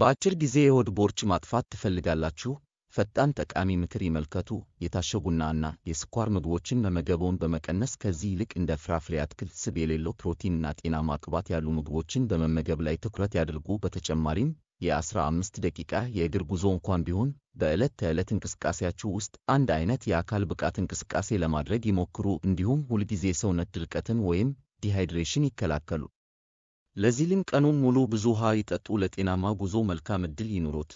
በአጭር ጊዜ የሆድ ቦርጭ ማጥፋት ትፈልጋላችሁ? ፈጣን ጠቃሚ ምክር ይመልከቱ። የታሸጉና እና የስኳር ምግቦችን መመገበውን በመቀነስ ከዚህ ይልቅ እንደ ፍራፍሬ፣ አትክልት፣ ስብ የሌለው ፕሮቲንና ጤናማ ቅባት ያሉ ምግቦችን በመመገብ ላይ ትኩረት ያድርጉ። በተጨማሪም የ15 ደቂቃ የእግር ጉዞ እንኳን ቢሆን በዕለት ተዕለት እንቅስቃሴያችሁ ውስጥ አንድ አይነት የአካል ብቃት እንቅስቃሴ ለማድረግ ይሞክሩ። እንዲሁም ሁልጊዜ ሰውነት ድርቀትን ወይም ዲሃይድሬሽን ይከላከሉ። ለዚህም ቀኑን ሙሉ ብዙ ውሃ ይጠጡ። ለጤናማ ጉዞ መልካም ዕድል ይኑሮት።